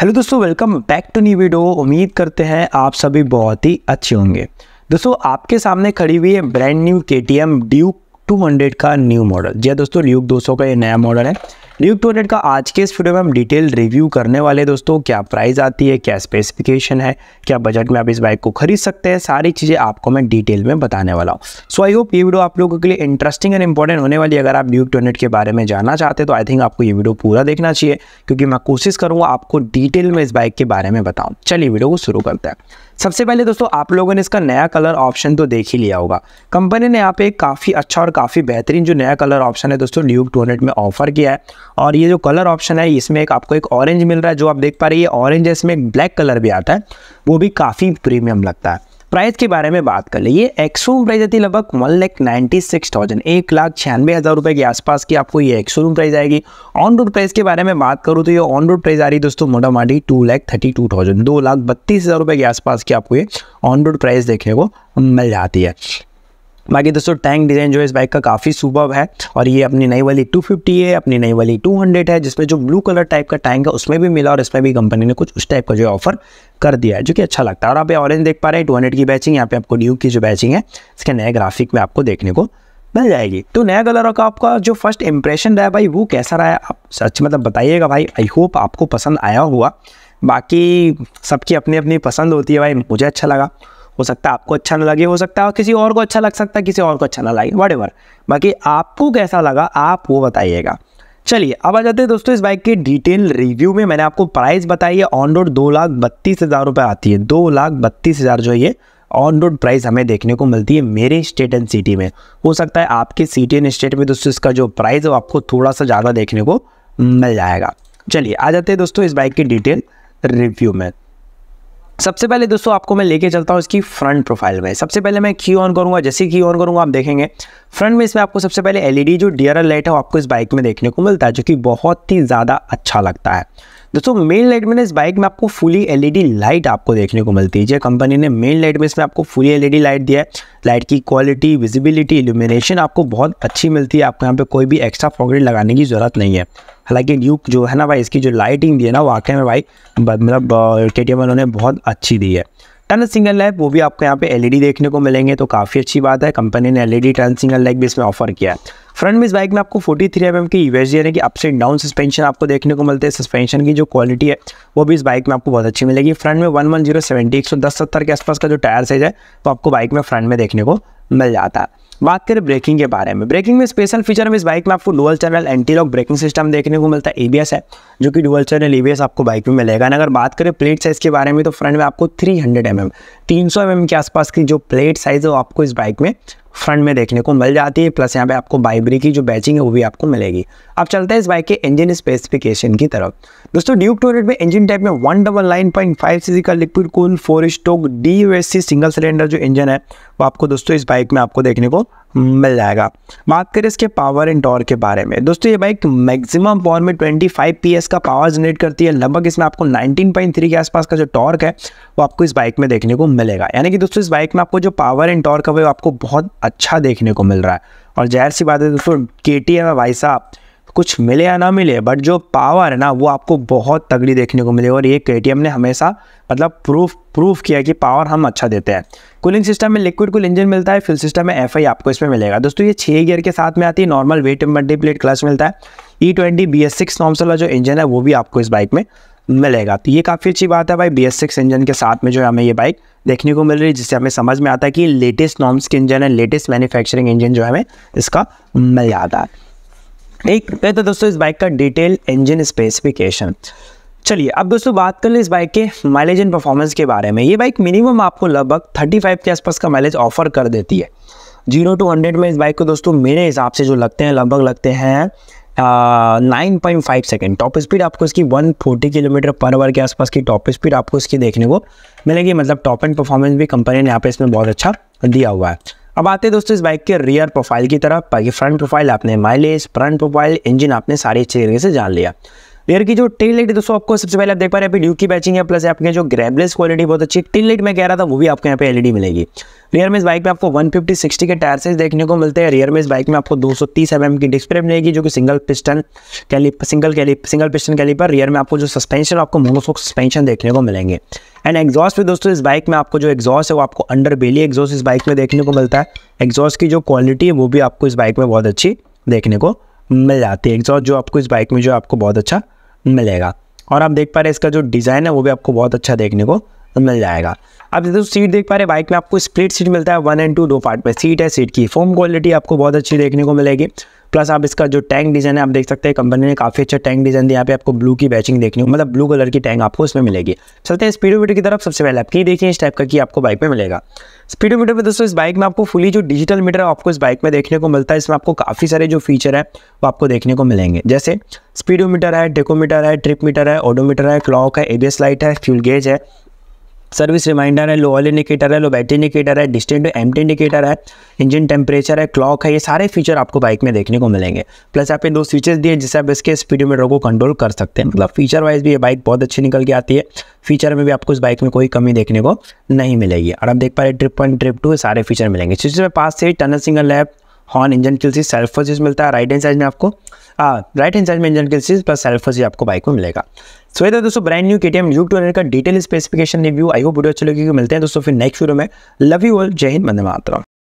hello दोस्तों welcome back to new video उम्मीद करते हैं आप सभी बहुत ही अच्छे होंगे दोस्तों आपके सामने खड़ी हुई है brand new K T M Duke 200 का न्यू मॉडल जी हाँ दोस्तों ड्यूक 200 का ये नया मॉडल है ल्यूक टू का आज के इस वीडियो में हम डिटेल रिव्यू करने वाले दोस्तों क्या प्राइस आती है क्या स्पेसिफिकेशन है क्या बजट में आप इस बाइक को खरीद सकते हैं सारी चीज़ें आपको मैं डिटेल में बताने वाला हूँ सो आई होप ये वीडियो आप लोगों के लिए इंटरेस्टिंग एंड इंपॉर्टेंट होने वाली है अगर आप ल्यूक टू के बारे में जानना चाहते हैं तो आई थिंक आपको ये वीडियो पूरा देखना चाहिए क्योंकि मैं कोशिश करूँगा आपको डिटेल में इस बाइक के बारे में बताऊँ चलिए वीडियो को शुरू करते हैं सबसे पहले दोस्तों आप लोगों ने इसका नया कलर ऑप्शन तो देख ही लिया होगा कंपनी ने यहाँ पे काफ़ी अच्छा और काफ़ी बेहतरीन जो नया कलर ऑप्शन है दोस्तों न्यू टू में ऑफर किया है और ये जो कलर ऑप्शन है इसमें एक आपको एक ऑरेंज मिल रहा है जो आप देख पा रहे हैं ये ऑरेंज है इसमें एक ब्लैक कलर भी आता है वो भी काफ़ी प्रीमियम लगता है प्राइस के बारे में बात कर लीजिए एक्सरूम एक्सो प्राइस आती लगभग one lakh ninety six thousand एक लाख छियानवे हज़ार रुपये के आसपास की आपको ये एक्सरूम प्राइस आएगी ऑन रोड प्राइस के बारे में बात करूँ तो ये ऑन रोड प्राइस आ रही है दोस्तों मोटा मोटी two lakh thirty two thousand दो लाख बत्तीस हज़ार रुपये के आसपास की आपको ये ऑन रोड प्राइस देखने को मिल जाती है बाकी दोस्तों टैंक डिज़ाइन जो है इस बाइक का काफ़ी सुबह है और ये अपनी नई वाली 250 है अपनी नई वाली 200 है जिसमें जो ब्लू कलर टाइप का टैंक है उसमें भी मिला और इसमें भी कंपनी ने कुछ उस टाइप का जो है ऑफर कर दिया है जो कि अच्छा लगता है और आप ऑरेंज देख पा रहे हैं टू की बैचिंग यहाँ पे आपको ड्यू की जो बैचिंग है इसके नए ग्राफिक में आपको देखने को मिल जाएगी तो नया कलर का आपका जो फर्स्ट इंप्रेशन रहा भाई वो कैसा रहा है आप सच मतलब बताइएगा भाई आई होप आपको पसंद आया हुआ बाकी सबकी अपनी अपनी पसंद होती है भाई मुझे अच्छा लगा हो सकता है आपको अच्छा ना लगे हो सकता है किसी और को अच्छा लग सकता है किसी और को अच्छा ना लगे वट बाकी आपको कैसा लगा आप वो बताइएगा चलिए अब आ जाते हैं दोस्तों इस बाइक के डिटेल रिव्यू में मैंने आपको प्राइस बताई है ऑन रोड दो लाख बत्तीस हज़ार रुपये आती है दो लाख बत्तीस हज़ार जो है ये ऑन रोड प्राइस हमें देखने को मिलती है मेरे स्टेट एंड सिटी में हो सकता है आपके सिटी एंड स्टेट में दोस्तों इसका जो प्राइस है वो आपको थोड़ा सा ज़्यादा देखने को मिल जाएगा चलिए आ जाते हैं दोस्तों इस बाइक की डिटेल रिव्यू में सबसे पहले दोस्तों आपको मैं लेके चलता हूँ इसकी फ्रंट प्रोफाइल में सबसे पहले मैं की ऑन करूँगा जैसे की ऑन करूँगा आप देखेंगे फ्रंट में इसमें आपको सबसे पहले एलईडी जो डीआरएल लाइट है आपको इस बाइक में देखने को मिलता है जो कि बहुत ही ज़्यादा अच्छा लगता है दोस्तों मेन लाइट में इस बाइक में आपको फुली एलईडी लाइट आपको देखने को मिलती है जो कंपनी ने मेन लाइट में इसमें आपको फुली एलईडी लाइट दिया है लाइट की क्वालिटी विजिबिलिटी इल्यूमिनेशन आपको बहुत अच्छी मिलती है आपको यहाँ पे कोई भी एक्स्ट्रा पॉकेट लगाने की ज़रूरत नहीं है हालांकि न्यू जो है ना भाई इसकी जो लाइटिंग दी है ना वाकई में भाई मतलब के टी ने बहुत अच्छी दी है टन सिंगल लाइट वो भी आपको यहाँ पे एलईडी देखने को मिलेंगे तो काफ़ी अच्छी बात है कंपनी ने एलईडी टन सिंगल लाइट भी इसमें ऑफर किया है फ्रंट में इस बाइक में आपको 43 थ्री एम की यूएस यानी कि अप्स एंड डाउन सस्पेंशन आपको देखने को मिलते हैं सस्पेंशन की जो क्वालिटी है वो भी इस बाइक में आपको बहुत अच्छी मिलेगी फ्रंट में वन वन जीरो सेवेंटी एक सौ दस सत्तर के आसपास का जो टायर साइज है तो आपको बाइक में फ्रंट में देखने को मिल जाता है बात करें ब्रेकिंग के बारे में ब्रेकिंग में स्पेशल फीचर में इस बाइक में आपको dual channel anti lock braking system देखने को मिलता है ए है जो कि डुअल चैनल ए आपको बाइक में मिलेगा अगर बात करें प्लेट साइज़ के बारे में तो फ्रंट में आपको 300 हंड्रेड mm, तीन सौ mm के आसपास की जो प्लेट साइज़ है वो आपको इस बाइक में फ्रंट में देखने को मिल जाती है प्लस यहाँ पे आपको बाइब्री की जो बैचिंग है वो भी आपको मिलेगी अब चलते हैं इस बाइक के इंजन स्पेसिफिकेशन की तरफ दोस्तों ड्यूक टू में इंजन टाइप में one double nine point five C का liquid cool four stroke D single cylinder जो इंजन है वो आपको दोस्तों इस बाइक बाइक में आपको देखने को मिल जाएगा बात करें इसके पावर एंड टॉर्क के बारे में दोस्तों ये बाइक मैक्सिमम पावर में 25 पीएस का पावर जनरेट करती है लगभग इसमें आपको 19.3 के आसपास का जो टॉर्क है वो आपको इस बाइक में देखने को मिलेगा यानी कि दोस्तों इस बाइक में आपको जो पावर एंड टॉर्क है वो आपको बहुत अच्छा देखने को मिल रहा है और जाहिर सी बात है दोस्तों के टी एम भाई साहब कुछ मिले या ना मिले बट जो पावर है ना वो आपको बहुत तगड़ी देखने को मिले और ये के ने हमेशा मतलब प्रूफ प्रूफ किया कि पावर हम अच्छा देते हैं कूलिंग सिस्टम में लिक्विड कूल इंजन मिलता है फिल सिस्टम में एफ आपको इसमें मिलेगा दोस्तों ये छः गियर के साथ में आती है normal wet multiplate plate clutch मिलता है E twenty B S six norms वाला जो इंजन है वो भी आपको इस बाइक में मिलेगा तो ये काफ़ी अच्छी बात है भाई बी एस सिक्स इंजन के साथ में जो है हमें ये बाइक देखने को मिल रही है जिससे हमें समझ में आता है कि लेटेस्ट नॉम्स के इंजन है लेटेस्ट मैन्युफैक्चरिंग इंजन जो है हमें इसका मिल जाता है एक है तो दोस्तों इस बाइक का डिटेल इंजन स्पेसिफिकेशन चलिए अब दोस्तों बात कर लें इस बाइक के माइलेज एंड परफॉर्मेंस के बारे में ये बाइक मिनिमम आपको लगभग 35 के आसपास का माइलेज ऑफर कर देती है जीरो टू हंड्रेड में इस बाइक को दोस्तों मेरे हिसाब से जो लगते हैं लगभग लगते हैं nine point five second top speed आपको इसकी one forty kilometre per hour के आसपास की टॉप स्पीड आपको इसकी देखने को मिलेगी मतलब टॉप एंड परफॉर्मेंस भी कंपनी ने यहाँ पे इसमें बहुत अच्छा दिया हुआ है अब आते हैं दोस्तों इस बाइक के रियर प्रोफाइल की तरफ बाकी फ्रंट प्रोफाइल आपने माइलेज फ्रंट प्रोफाइल इंजन आपने सारी अच्छी तरीके से जान लिया पेयर की जो टेल लाइट दोस्तों आपको सबसे पहले आप देख पा रहे हैं ड्यू की बैचिंग है प्लस आपके जो ग्रेबलेस क्वालिटी बहुत अच्छी टेल लाइट मैं कह रहा था वो भी आपको यहाँ पे एलईडी मिलेगी रियर में इस बाइक में आपको 150 60 के टायर साइज देखने को मिलते हैं रियर में इस बाइक में आपको 230 सौ mm की डिस्प्ले मिलेगी जो कि single piston caliper single caliper single piston caliper rear में आपको जो सस्पेंशन आपको मोनोसोक सस्पेंशन देखने को मिलेंगे एंड एग्जॉस्ट भी दोस्तों इस बाइक में आपको जो एग्जॉस्ट है वो आपको अंडर बेली एग्जॉस्ट इस बाइक में देखने को मिलता है एग्जॉस्ट की जो क्वालिटी है वो भी आपको इस बाइक में बहुत अच्छी देखने को मिल जाती है एग्जॉस्ट जो आपको इस बाइक में जो आपको बहुत अच्छा मिलेगा और आप देख पा रहे इसका जो डिज़ाइन है वो भी आपको बहुत अच्छा देखने को मिल जाएगा आप जैसे सीट देख पा रहे बाइक में आपको स्प्लिट सीट मिलता है वन एंड टू दो पार्ट में सीट है सीट की फोम क्वालिटी आपको बहुत अच्छी देखने को मिलेगी प्लस आप इसका जो टैंक डिज़ाइन है आप देख सकते हैं कंपनी ने काफ़ी अच्छा टैंक डिज़ाइन दिया यहाँ पे आपको ब्लू की बैचिंग देखनी हो मतलब ब्लू कलर की टैंक आपको इसमें मिलेगी चलते हैं स्पीडो मीटर की तरफ सबसे पहले आप की देखिए इस टाइप का की आपको बाइक में मिलेगा स्पीडो मीटर में दोस्तों इस बाइक में आपको फुली जो डिजिटल मीटर है आपको इस बाइक में देखने को मिलता है इसमें आपको काफ़ी सारे जो फीचर है वो आपको देखने को मिलेंगे जैसे स्पीडोमीटर है टेकोमीटर है ट्रिप मीटर है ऑडोमीटर है क्लॉक है एबीएस लाइट है फ्यूल गेज है सर्विस रिमाइंडर है लो ऑयल इंडिकेटर है लो बैटरी इंडिकेटर है डिस्टेंट एम इंडिकेटर है इंजन टेम्परेचर है क्लॉक है ये सारे फीचर आपको बाइक में देखने को मिलेंगे प्लस आपने दो फीचर्स दिए जिससे आप इसके स्पीडोमीटर को कंट्रोल कर सकते हैं मतलब फीचर वाइज भी ये बाइक बहुत अच्छी निकल के आती है फीचर में भी आपको इस बाइक में कोई कमी देखने को नहीं मिलेगी और आप देख पा रहे ट्रिप वन ट्रिप टू सारे फीचर मिलेंगे स्विच में पास से टनल सिंगल लैब हॉर्न इंजन किलसीज सेल्फोसिस मिलता है राइट हैंड साइड में आपको राइट हैंड साइड में इंजन किलसीज प्लस सेल्फोसिस आपको बाइक में मिलेगा सो ये तो दोस्तों brand new K T M यू टू का डिटेल स्पेसिफिकेशन रिव्यू आई वो वीडियो अच्छी लगेगी मिलते हैं दोस्तों फिर नेक्स्ट वीडियो में लव यू ऑल जय हिंद मंदे मात्रा